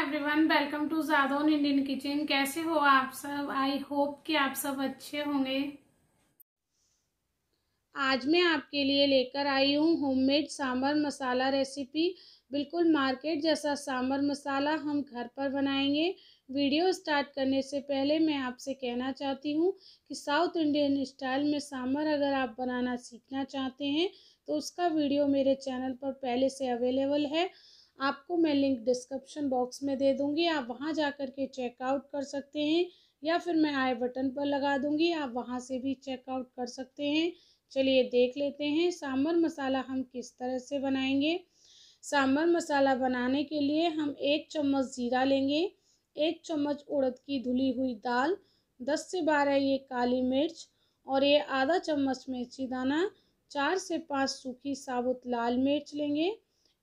everyone welcome to Jadon Indian kitchen कैसे हो आप सब आई होप कि आप सब अच्छे होंगे आज मैं आपके लिए लेकर आई हूँ होममेड सांभर मसाला रेसिपी बिल्कुल मार्केट जैसा सांभर मसाला हम घर पर बनाएंगे वीडियो स्टार्ट करने से पहले मैं आपसे कहना चाहती हूँ कि साउथ इंडियन स्टाइल में सांभर अगर आप बनाना सीखना चाहते हैं तो उसका वीडियो मेरे चैनल पर पहले से अवेलेबल है आपको मैं लिंक डिस्क्रिप्शन बॉक्स में दे दूँगी आप वहाँ जा कर के चेकआउट कर सकते हैं या फिर मैं आई बटन पर लगा दूँगी आप वहाँ से भी चेकआउट कर सकते हैं चलिए देख लेते हैं सांभर मसाला हम किस तरह से बनाएंगे सांभर मसाला बनाने के लिए हम एक चम्मच ज़ीरा लेंगे एक चम्मच उड़द की धुली हुई दाल दस से बारह ये काली मिर्च और ये आधा चम्मच मिर्ची दाना चार से पाँच सूखी साबुत लाल मिर्च लेंगे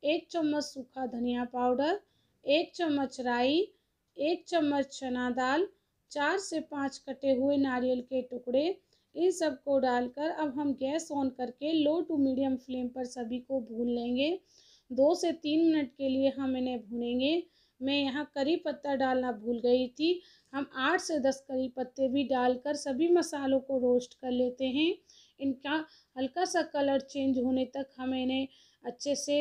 एक चम्मच सूखा धनिया पाउडर एक चम्मच राई एक चम्मच चना दाल चार से पाँच कटे हुए नारियल के टुकड़े इन सब को डालकर अब हम गैस ऑन करके लो टू मीडियम फ्लेम पर सभी को भून लेंगे दो से तीन मिनट के लिए हम इन्हें भूनेंगे मैं यहाँ करी पत्ता डालना भूल गई थी हम आठ से दस करी पत्ते भी डालकर सभी मसालों को रोस्ट कर लेते हैं इनका हल्का सा कलर चेंज होने तक हम इन्हें अच्छे से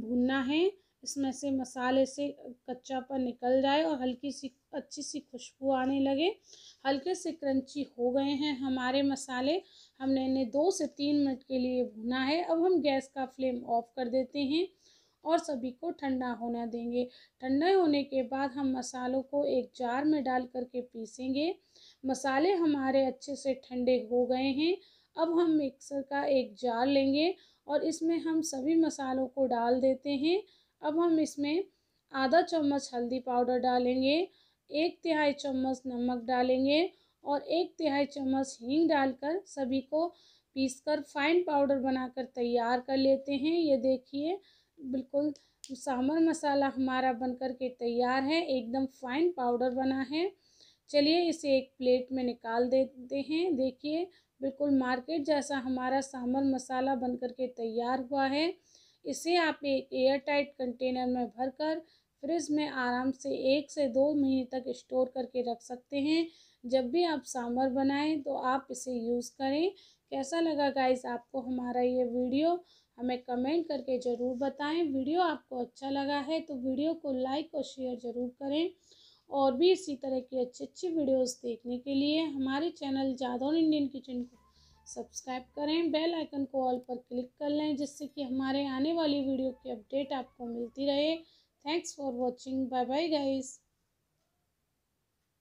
भूनना है इसमें से मसाले से कच्चा पर निकल जाए और हल्की सी अच्छी सी खुशबू आने लगे हल्के से क्रंची हो गए हैं हमारे मसाले हमने इन्हें दो से तीन मिनट के लिए भुना है अब हम गैस का फ्लेम ऑफ कर देते हैं और सभी को ठंडा होना देंगे ठंडा होने के बाद हम मसालों को एक जार में डाल करके पीसेंगे मसाले हमारे अच्छे से ठंडे हो गए हैं अब हम मिक्सर का एक जार लेंगे और इसमें हम सभी मसालों को डाल देते हैं अब हम इसमें आधा चम्मच हल्दी पाउडर डालेंगे एक तिहाई चम्मच नमक डालेंगे और एक तिहाई चम्मच हींग डालकर सभी को पीसकर फाइन पाउडर बनाकर तैयार कर लेते हैं ये देखिए बिल्कुल सांभर मसाला हमारा बनकर के तैयार है एकदम फाइन पाउडर बना है चलिए इसे एक प्लेट में निकाल देते हैं देखिए बिल्कुल मार्केट जैसा हमारा सांभर मसाला बनकर के तैयार हुआ है इसे आप एक एयर टाइट कंटेनर में भरकर फ्रिज में आराम से एक से दो महीने तक स्टोर करके रख सकते हैं जब भी आप सांभर बनाएं तो आप इसे यूज़ करें कैसा लगा गाइस आपको हमारा ये वीडियो हमें कमेंट करके ज़रूर बताएं वीडियो आपको अच्छा लगा है तो वीडियो को लाइक और शेयर ज़रूर करें और भी इसी तरह की अच्छी अच्छी वीडियोस देखने के लिए हमारे चैनल जादौन इंडियन किचन को सब्सक्राइब करें बेल आइकन को ऑल पर क्लिक कर लें जिससे कि हमारे आने वाली वीडियो की अपडेट आपको मिलती रहे thanks for watching bye bye guys